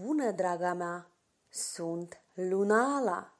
Bună, draga mea! Sunt Lunala!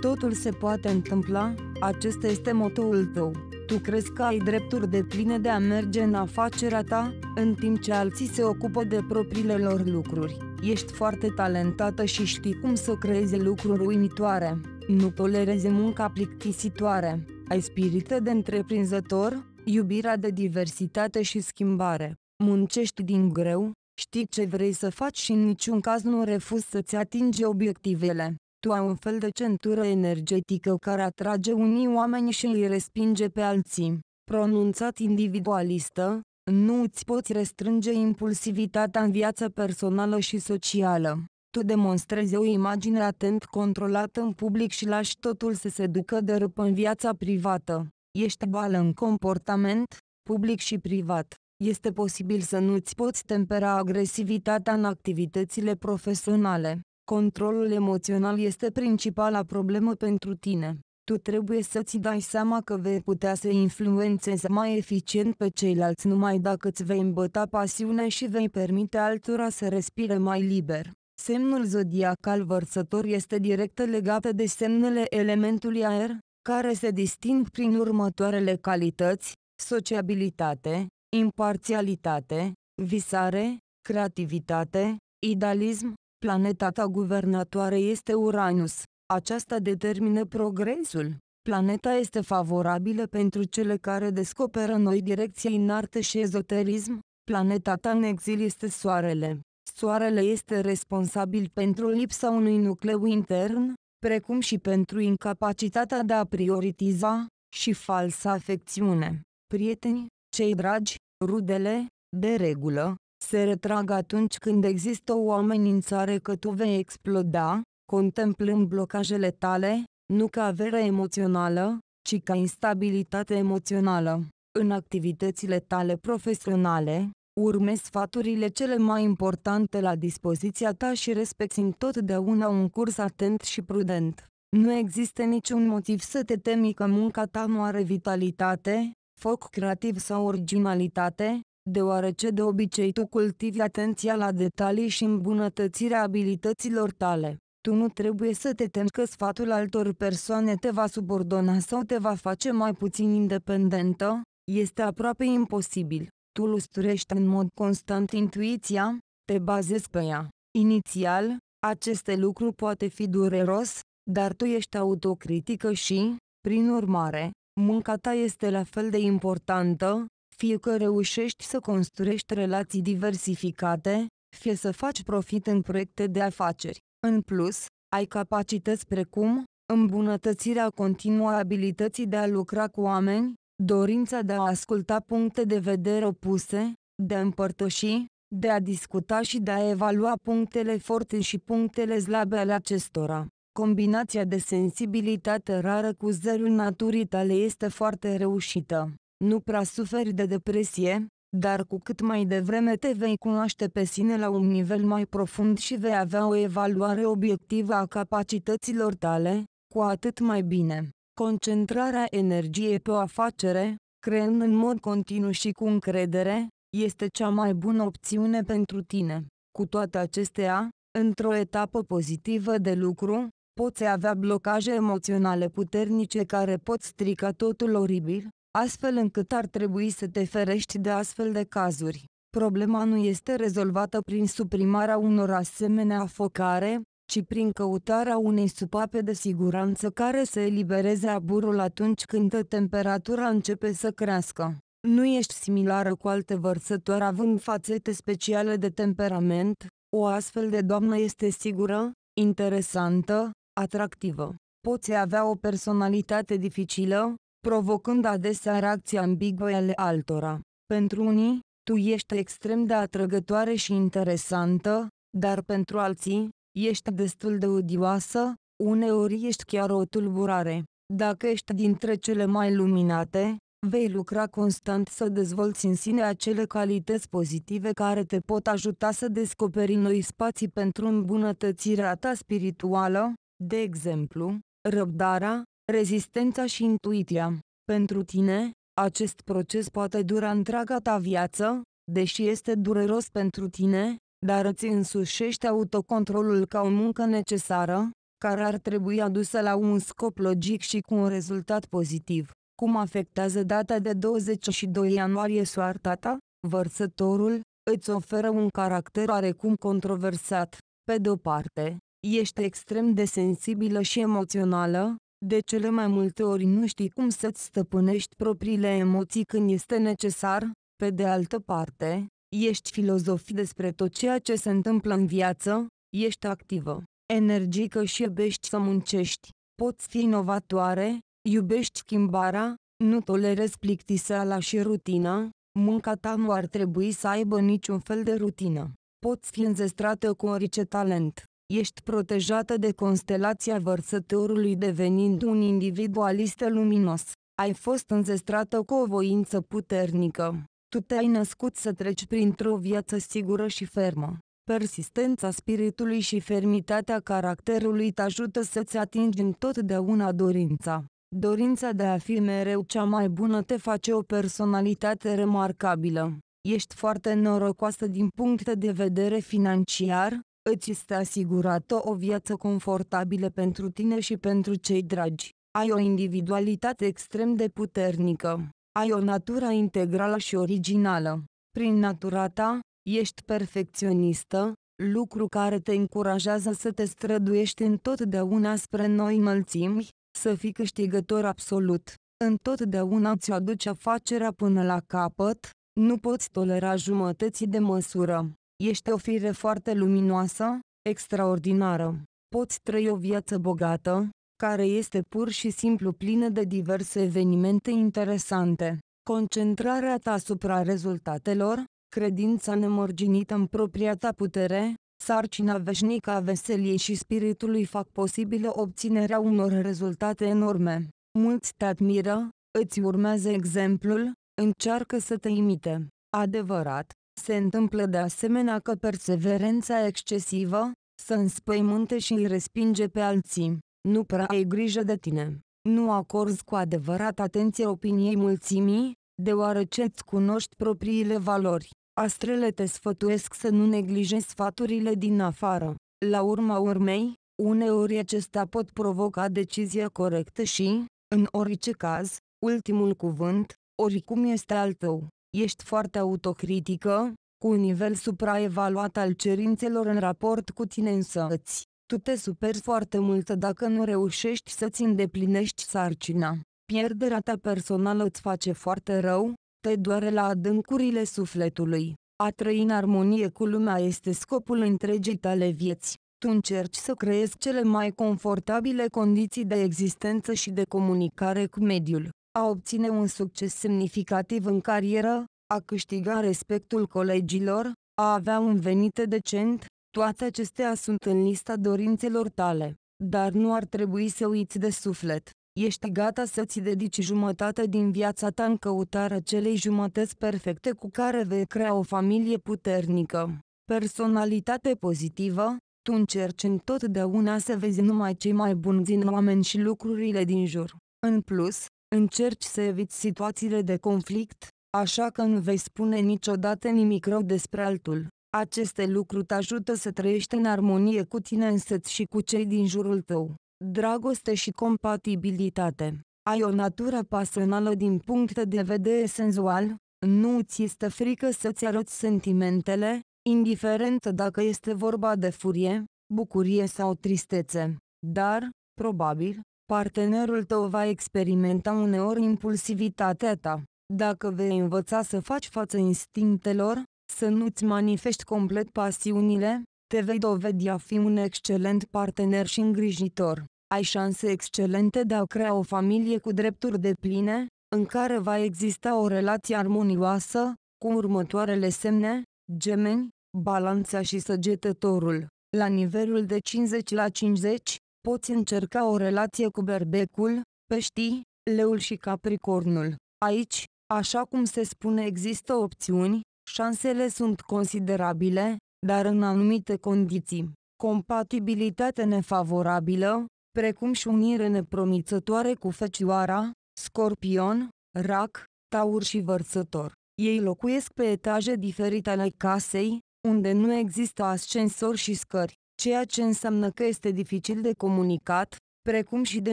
Totul se poate întâmpla, acesta este motoul tău. Tu crezi că ai drepturi de pline de a merge în afacerea ta, în timp ce alții se ocupă de propriile lor lucruri. Ești foarte talentată și știi cum să creezi lucruri uimitoare. Nu tolerezi munca plictisitoare. Ai spirită de întreprinzător, iubirea de diversitate și schimbare. Muncești din greu, Știi ce vrei să faci și în niciun caz nu refuz să-ți atingi obiectivele. Tu ai un fel de centură energetică care atrage unii oameni și îi respinge pe alții. Pronunțat individualistă, nu îți poți restrânge impulsivitatea în viața personală și socială. Tu demonstrezi o imagine atent controlată în public și lași totul să se ducă de râpă în viața privată. Ești bală în comportament, public și privat este posibil să nu-ți poți tempera agresivitatea în activitățile profesionale. Controlul emoțional este principala problemă pentru tine. Tu trebuie să-ți dai seama că vei putea să influențezi mai eficient pe ceilalți numai dacă îți vei îmbăta pasiunea și vei permite altora să respire mai liber. Semnul zodiacal vărsător este direct legat de semnele elementului aer, care se disting prin următoarele calități, sociabilitate, imparțialitate, visare, creativitate, idealism, planeta ta guvernatoare este Uranus. Aceasta determină progresul. Planeta este favorabilă pentru cele care descoperă noi direcții în artă și ezoterism. Planeta ta în exil este Soarele. Soarele este responsabil pentru lipsa unui nucleu intern, precum și pentru incapacitatea de a prioritiza și falsa afecțiune. Prieteni, cei dragi, rudele, de regulă, se retrag atunci când există o amenințare că tu vei exploda, contemplând blocajele tale, nu ca avere emoțională, ci ca instabilitate emoțională. În activitățile tale profesionale, urme sfaturile cele mai importante la dispoziția ta și respecti întotdeauna un curs atent și prudent. Nu există niciun motiv să te temi că munca ta nu are vitalitate, foc creativ sau originalitate, deoarece de obicei tu cultivi atenția la detalii și îmbunătățirea abilităților tale. Tu nu trebuie să te temi că sfatul altor persoane te va subordona sau te va face mai puțin independentă, este aproape imposibil. Tu lustruiești în mod constant intuiția, te bazezi pe ea. Inițial, aceste lucruri poate fi dureros, dar tu ești autocritică și, prin urmare, munca ta este la fel de importantă, fie că reușești să construiești relații diversificate, fie să faci profit în proiecte de afaceri. În plus, ai capacități precum îmbunătățirea continuă a abilității de a lucra cu oameni, dorința de a asculta puncte de vedere opuse, de a împărtăși, de a discuta și de a evalua punctele forte și punctele slabe ale acestora. Combinația de sensibilitate rară cu zelul naturii tale este foarte reușită. Nu prea suferi de depresie, dar cu cât mai devreme te vei cunoaște pe sine la un nivel mai profund și vei avea o evaluare obiectivă a capacităților tale, cu atât mai bine. Concentrarea energiei pe o afacere, creând în mod continuu și cu încredere, este cea mai bună opțiune pentru tine. Cu toate acestea, într-o etapă pozitivă de lucru, poți avea blocaje emoționale puternice care pot strica totul oribil, astfel încât ar trebui să te ferești de astfel de cazuri. Problema nu este rezolvată prin suprimarea unor asemenea focare, ci prin căutarea unei supape de siguranță care să elibereze aburul atunci când temperatura începe să crească. Nu ești similară cu alte vărsători având fațete speciale de temperament, o astfel de doamnă este sigură, interesantă, atractivă. Poți avea o personalitate dificilă, provocând adesea reacții ambigue ale altora. Pentru unii, tu ești extrem de atrăgătoare și interesantă, dar pentru alții, ești destul de odioasă, uneori ești chiar o tulburare. Dacă ești dintre cele mai luminate, vei lucra constant să dezvolți în sine acele calități pozitive care te pot ajuta să descoperi noi spații pentru îmbunătățirea ta spirituală, de exemplu, răbdarea, rezistența și intuiția. Pentru tine, acest proces poate dura întreaga ta viață, deși este dureros pentru tine, dar îți însușești autocontrolul ca o muncă necesară, care ar trebui adusă la un scop logic și cu un rezultat pozitiv. Cum afectează data de 22 ianuarie soarta ta? Vărsătorul îți oferă un caracter oarecum controversat. Pe de-o parte, Ești extrem de sensibilă și emoțională, de cele mai multe ori nu știi cum să-ți stăpânești propriile emoții când este necesar, pe de altă parte, ești filozof despre tot ceea ce se întâmplă în viață, ești activă, energică și iubești să muncești, poți fi inovatoare, iubești schimbarea, nu tolerezi plictiseala și rutina, munca ta nu ar trebui să aibă niciun fel de rutină. Poți fi înzestrată cu orice talent ești protejată de constelația vărsătorului devenind un individualist luminos. Ai fost înzestrată cu o voință puternică. Tu te-ai născut să treci printr-o viață sigură și fermă. Persistența spiritului și fermitatea caracterului te ajută să-ți atingi întotdeauna dorința. Dorința de a fi mereu cea mai bună te face o personalitate remarcabilă. Ești foarte norocoasă din punct de vedere financiar, Îți este asigurată o viață confortabilă pentru tine și pentru cei dragi. Ai o individualitate extrem de puternică. Ai o natură integrală și originală. Prin natura ta, ești perfecționistă, lucru care te încurajează să te străduiești întotdeauna spre noi înălțimi, să fii câștigător absolut. Întotdeauna ți-o aduce afacerea până la capăt, nu poți tolera jumătății de măsură. Ești o fire foarte luminoasă, extraordinară. Poți trăi o viață bogată, care este pur și simplu plină de diverse evenimente interesante. Concentrarea ta asupra rezultatelor, credința nemărginită în propria ta putere, sarcina veșnică a veseliei și spiritului fac posibilă obținerea unor rezultate enorme. Mulți te admiră, îți urmează exemplul, încearcă să te imite. Adevărat, se întâmplă de asemenea că perseverența excesivă, să înspăimânte și îi respinge pe alții, nu prea ai grijă de tine, nu acorzi cu adevărat atenție opiniei mulțimii, deoarece îți cunoști propriile valori. Astrele te sfătuiesc să nu neglijezi sfaturile din afară. La urma urmei, uneori acestea pot provoca decizia corectă și, în orice caz, ultimul cuvânt, oricum este al tău. Ești foarte autocritică, cu un nivel supraevaluat al cerințelor în raport cu tine însăți. Tu te superi foarte mult dacă nu reușești să-ți îndeplinești sarcina. Pierderea ta personală îți face foarte rău, te doare la adâncurile sufletului. A trăi în armonie cu lumea este scopul întregii tale vieți. Tu încerci să creezi cele mai confortabile condiții de existență și de comunicare cu mediul a obține un succes semnificativ în carieră, a câștiga respectul colegilor, a avea un venit decent, toate acestea sunt în lista dorințelor tale, dar nu ar trebui să uiți de suflet. Ești gata să-ți dedici jumătate din viața ta în căutarea celei jumătăți perfecte cu care vei crea o familie puternică. Personalitate pozitivă, tu încerci întotdeauna să vezi numai cei mai buni din oameni și lucrurile din jur. În plus, Încerci să eviți situațiile de conflict, așa că nu vei spune niciodată nimic rău despre altul. Aceste lucruri te ajută să trăiești în armonie cu tine însăți și cu cei din jurul tău. Dragoste și compatibilitate Ai o natură pasională din punct de vedere senzual, nu ți este frică să-ți arăți sentimentele, indiferent dacă este vorba de furie, bucurie sau tristețe, dar, probabil, Partenerul tău va experimenta uneori impulsivitatea ta. Dacă vei învăța să faci față instinctelor, să nu-ți manifesti complet pasiunile, te vei dovedi a fi un excelent partener și îngrijitor. Ai șanse excelente de a crea o familie cu drepturi de pline, în care va exista o relație armonioasă, cu următoarele semne, gemeni, balanța și săgetătorul. La nivelul de 50 la 50, poți încerca o relație cu berbecul, peștii, leul și capricornul. Aici, așa cum se spune există opțiuni, șansele sunt considerabile, dar în anumite condiții. Compatibilitate nefavorabilă, precum și unire nepromițătoare cu fecioara, scorpion, rac, taur și vărsător. Ei locuiesc pe etaje diferite ale casei, unde nu există ascensor și scări ceea ce înseamnă că este dificil de comunicat, precum și de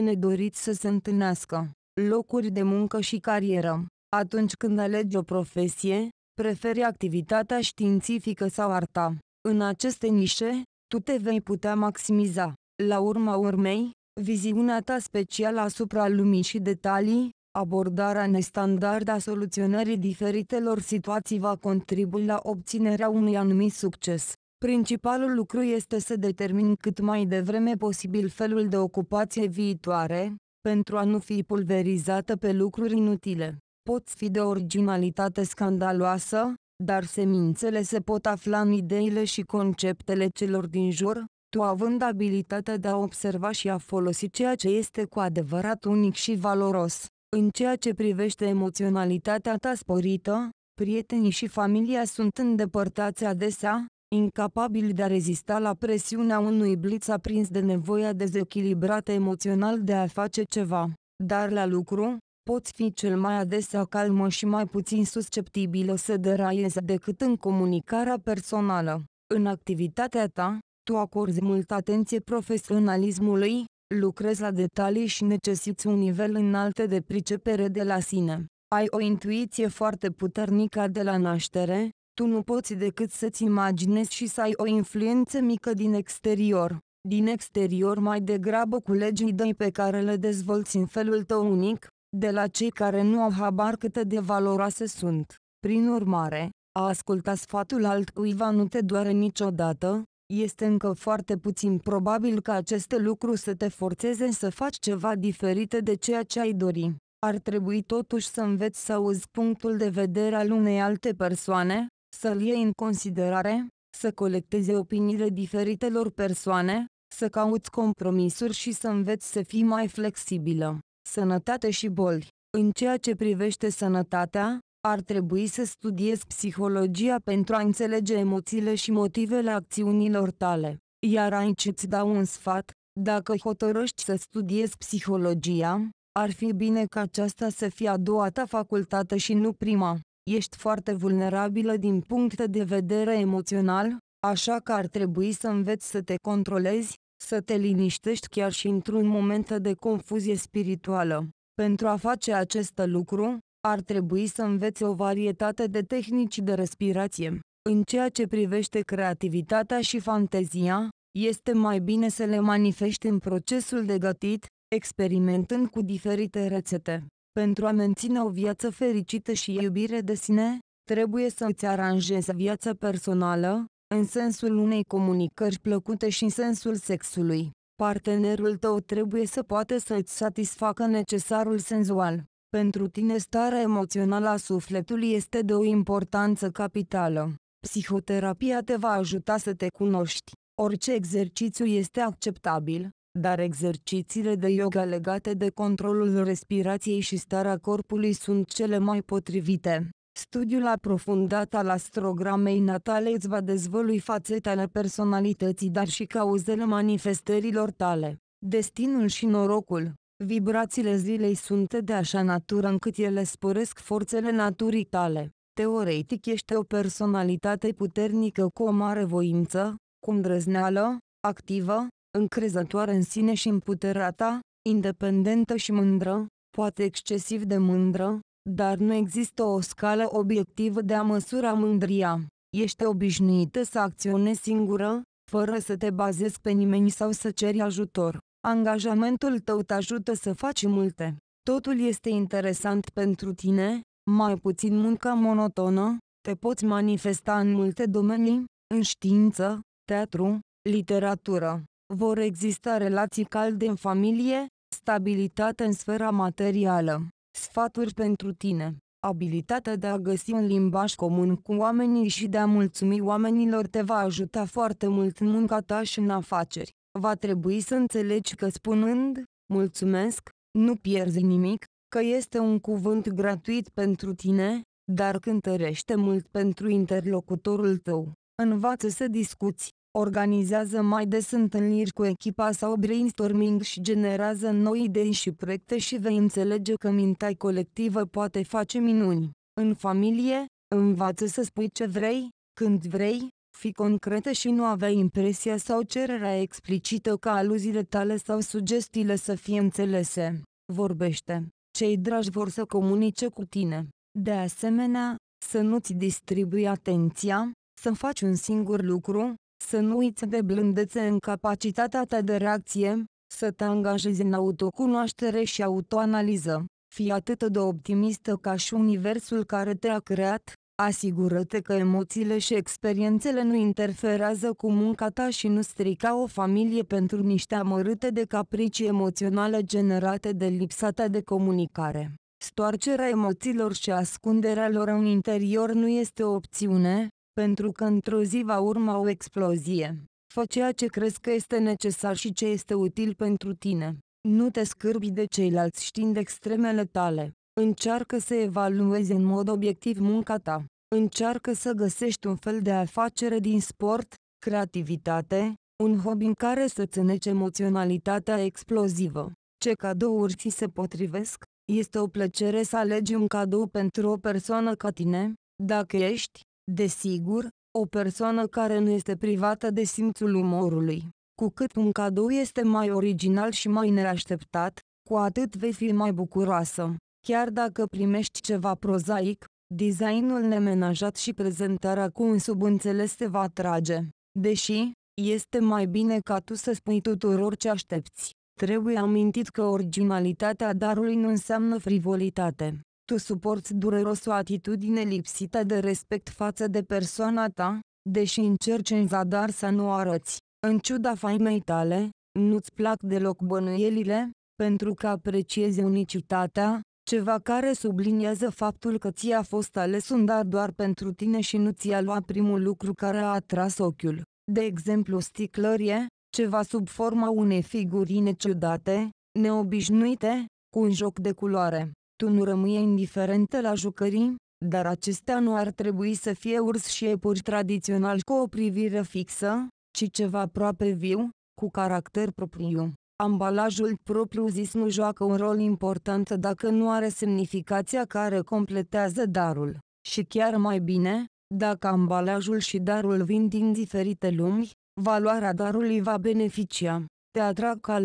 nedorit să se întâlnească locuri de muncă și carieră. Atunci când alegi o profesie, preferi activitatea științifică sau arta. În aceste nișe, tu te vei putea maximiza. La urma urmei, viziunea ta specială asupra lumii și detalii, abordarea nestandardă a soluționării diferitelor situații va contribui la obținerea unui anumit succes. Principalul lucru este să determin cât mai devreme posibil felul de ocupație viitoare, pentru a nu fi pulverizată pe lucruri inutile. Poți fi de originalitate scandaloasă, dar semințele se pot afla în ideile și conceptele celor din jur, tu având abilitatea de a observa și a folosi ceea ce este cu adevărat unic și valoros. În ceea ce privește emoționalitatea ta sporită, prietenii și familia sunt îndepărtați adesea, incapabili de a rezista la presiunea unui blitz aprins de nevoia dezechilibrată emoțional de a face ceva, dar la lucru, poți fi cel mai adesea calmă și mai puțin susceptibilă să deraiezi decât în comunicarea personală. În activitatea ta, tu acorzi multă atenție profesionalismului, lucrezi la detalii și necesiți un nivel înalt de pricepere de la sine. Ai o intuiție foarte puternică de la naștere, tu nu poți decât să-ți imaginezi și să ai o influență mică din exterior. Din exterior mai degrabă legii idei pe care le dezvolți în felul tău unic, de la cei care nu au habar câte de valoroase sunt. Prin urmare, a asculta sfatul altcuiva nu te doare niciodată, este încă foarte puțin probabil ca aceste lucruri să te forțeze să faci ceva diferit de ceea ce ai dori. Ar trebui totuși să înveți să auzi punctul de vedere al unei alte persoane, să-l iei în considerare, să colecteze opiniile diferitelor persoane, să cauți compromisuri și să înveți să fii mai flexibilă. Sănătate și boli. În ceea ce privește sănătatea, ar trebui să studiezi psihologia pentru a înțelege emoțiile și motivele acțiunilor tale. Iar aici îți dau un sfat, dacă hotărăști să studiezi psihologia, ar fi bine ca aceasta să fie a doua ta facultate și nu prima. Ești foarte vulnerabilă din punct de vedere emoțional, așa că ar trebui să înveți să te controlezi, să te liniștești chiar și într-un moment de confuzie spirituală. Pentru a face acest lucru, ar trebui să înveți o varietate de tehnici de respirație. În ceea ce privește creativitatea și fantezia, este mai bine să le manifesti în procesul de gătit, experimentând cu diferite rețete. Pentru a menține o viață fericită și iubire de sine, trebuie să îți aranjezi viața personală, în sensul unei comunicări plăcute și în sensul sexului. Partenerul tău trebuie să poată să îți satisfacă necesarul senzual. Pentru tine starea emoțională a sufletului este de o importanță capitală. Psihoterapia te va ajuta să te cunoști. Orice exercițiu este acceptabil, dar exercițiile de yoga legate de controlul respirației și starea corpului sunt cele mai potrivite. Studiul aprofundat al astrogramei natale îți va dezvălui fațetele personalității, dar și cauzele manifestărilor tale. Destinul și norocul. Vibrațiile zilei sunt de așa natură încât ele sporesc forțele naturii tale. Teoretic ești o personalitate puternică cu o mare voință, cu îndrăzneală, activă, încrezătoare în sine și în puterea ta, independentă și mândră, poate excesiv de mândră, dar nu există o scală obiectivă de a măsura mândria. Ești obișnuită să acționezi singură, fără să te bazezi pe nimeni sau să ceri ajutor. Angajamentul tău te ajută să faci multe. Totul este interesant pentru tine, mai puțin munca monotonă, te poți manifesta în multe domenii, în știință, teatru, literatură, vor exista relații calde în familie, stabilitate în sfera materială, sfaturi pentru tine, abilitatea de a găsi un limbaj comun cu oamenii și de a mulțumi oamenilor te va ajuta foarte mult în munca ta și în afaceri. Va trebui să înțelegi că spunând, mulțumesc, nu pierzi nimic, că este un cuvânt gratuit pentru tine, dar cântărește mult pentru interlocutorul tău. Învață să discuți, organizează mai des întâlniri cu echipa sau brainstorming și generează noi idei și proiecte și vei înțelege că mintea colectivă poate face minuni. În familie, învață să spui ce vrei, când vrei, fi concretă și nu avea impresia sau cererea explicită ca aluziile tale sau sugestiile să fie înțelese. Vorbește. Cei dragi vor să comunice cu tine. De asemenea, să nu-ți distribui atenția, să faci un singur lucru, să nu uiți de blândețe în capacitatea ta de reacție, să te angajezi în autocunoaștere și autoanaliză. Fii atât de optimistă ca și universul care te-a creat, asigură-te că emoțiile și experiențele nu interferează cu munca ta și nu strica o familie pentru niște amărâte de capricii emoționale generate de lipsa ta de comunicare. Stoarcerea emoțiilor și ascunderea lor în interior nu este o opțiune, pentru că într-o zi va urma o explozie. Fă ceea ce crezi că este necesar și ce este util pentru tine. Nu te scârbi de ceilalți știind extremele tale. Încearcă să evaluezi în mod obiectiv munca ta. Încearcă să găsești un fel de afacere din sport, creativitate, un hobby în care să-ți emoționalitatea explozivă. Ce cadouri ți se potrivesc? Este o plăcere să alegi un cadou pentru o persoană ca tine, dacă ești, Desigur, o persoană care nu este privată de simțul umorului, cu cât un cadou este mai original și mai neașteptat, cu atât vei fi mai bucuroasă. Chiar dacă primești ceva prozaic, designul nemenajat și prezentarea cu un subînțeles te va atrage. Deși, este mai bine ca tu să spui tuturor ce aștepți. Trebuie amintit că originalitatea darului nu înseamnă frivolitate tu suporți dureros o atitudine lipsită de respect față de persoana ta, deși încerci în zadar să nu arăți, în ciuda faimei tale, nu-ți plac deloc bănuielile, pentru că apreciezi unicitatea, ceva care subliniază faptul că ți-a fost ales un dar doar pentru tine și nu ți-a luat primul lucru care a atras ochiul, de exemplu sticlărie, ceva sub forma unei figurine ciudate, neobișnuite, cu un joc de culoare. Tu nu rămâi indiferentă la jucării, dar acestea nu ar trebui să fie urs și epuri tradițional cu o privire fixă, ci ceva aproape viu, cu caracter propriu. Ambalajul propriu-zis nu joacă un rol important dacă nu are semnificația care completează darul. Și chiar mai bine, dacă ambalajul și darul vin din diferite lumi, valoarea darului va beneficia te atrag ca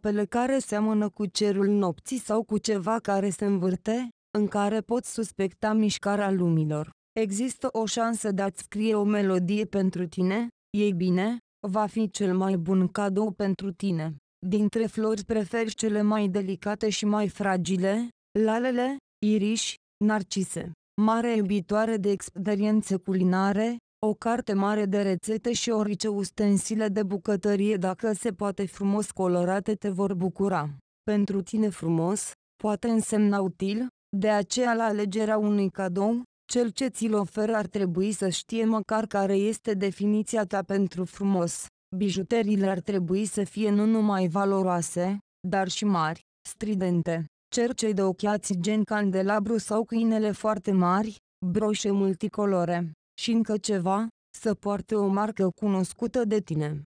cu care seamănă cu cerul nopții sau cu ceva care se învârte, în care poți suspecta mișcarea lumilor. Există o șansă de a-ți scrie o melodie pentru tine? Ei bine, va fi cel mai bun cadou pentru tine. Dintre flori preferi cele mai delicate și mai fragile, lalele, iriși, narcise. Mare iubitoare de experiențe culinare, o carte mare de rețete și orice ustensile de bucătărie dacă se poate frumos colorate te vor bucura. Pentru tine frumos, poate însemna util, de aceea la alegerea unui cadou, cel ce ți-l oferă ar trebui să știe măcar care este definiția ta pentru frumos. Bijuteriile ar trebui să fie nu numai valoroase, dar și mari, stridente. Cercei de ochiați gen candelabru sau câinele foarte mari, broșe multicolore. Și încă ceva, să poarte o marcă cunoscută de tine.